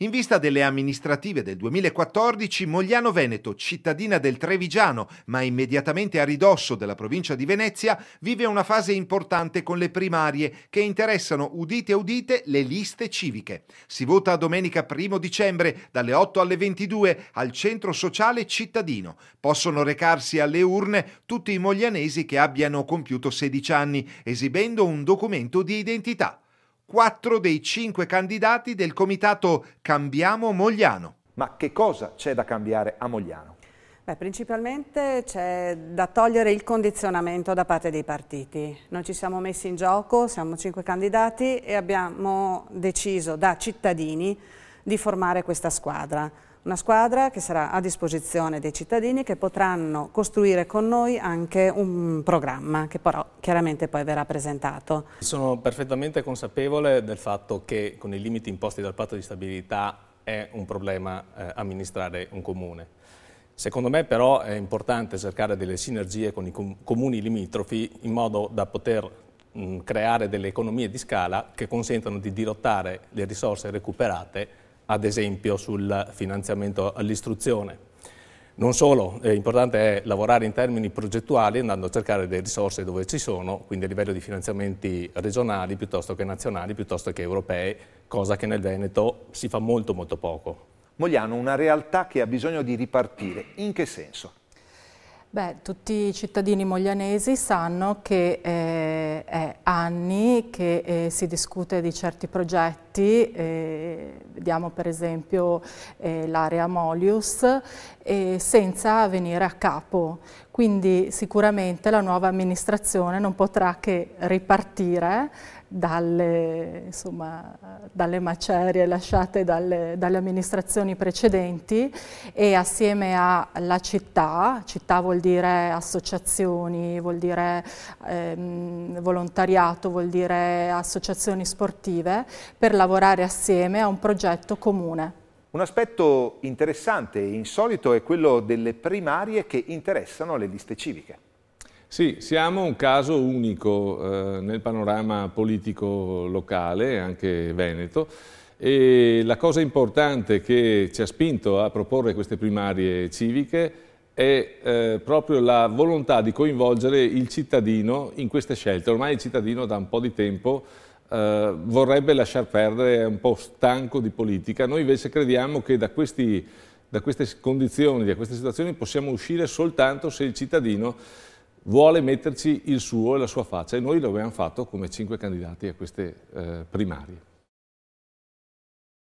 In vista delle amministrative del 2014, Mogliano Veneto, cittadina del Trevigiano, ma immediatamente a ridosso della provincia di Venezia, vive una fase importante con le primarie che interessano, udite udite, le liste civiche. Si vota domenica 1 dicembre dalle 8 alle 22 al centro sociale cittadino. Possono recarsi alle urne tutti i moglianesi che abbiano compiuto 16 anni, esibendo un documento di identità quattro dei cinque candidati del comitato Cambiamo Mogliano. Ma che cosa c'è da cambiare a Mogliano? Beh, principalmente c'è da togliere il condizionamento da parte dei partiti. Non ci siamo messi in gioco, siamo cinque candidati e abbiamo deciso da cittadini di formare questa squadra. Una squadra che sarà a disposizione dei cittadini che potranno costruire con noi anche un programma che però chiaramente poi verrà presentato. Sono perfettamente consapevole del fatto che con i limiti imposti dal patto di stabilità è un problema eh, amministrare un comune. Secondo me però è importante cercare delle sinergie con i comuni limitrofi in modo da poter mh, creare delle economie di scala che consentano di dirottare le risorse recuperate ad esempio sul finanziamento all'istruzione. Non solo, è eh, importante è lavorare in termini progettuali andando a cercare le risorse dove ci sono, quindi a livello di finanziamenti regionali piuttosto che nazionali, piuttosto che europei, cosa che nel Veneto si fa molto molto poco. Mogliano, una realtà che ha bisogno di ripartire, in che senso? Beh, tutti i cittadini moglianesi sanno che eh, è anni che eh, si discute di certi progetti, eh, vediamo per esempio eh, l'area Molius, eh, senza venire a capo. Quindi sicuramente la nuova amministrazione non potrà che ripartire dalle, insomma, dalle macerie lasciate dalle, dalle, amministrazioni precedenti e assieme alla città, città vuol dire associazioni, vuol dire ehm, volontariato, vuol dire associazioni sportive, per lavorare assieme a un progetto comune. Un aspetto interessante e insolito è quello delle primarie che interessano le liste civiche. Sì, siamo un caso unico eh, nel panorama politico locale, anche veneto, e la cosa importante che ci ha spinto a proporre queste primarie civiche è eh, proprio la volontà di coinvolgere il cittadino in queste scelte. Ormai il cittadino da un po' di tempo eh, vorrebbe lasciar perdere, è un po' stanco di politica. Noi invece crediamo che da questi da queste condizioni, da queste situazioni possiamo uscire soltanto se il cittadino vuole metterci il suo e la sua faccia e noi lo abbiamo fatto come cinque candidati a queste eh, primarie.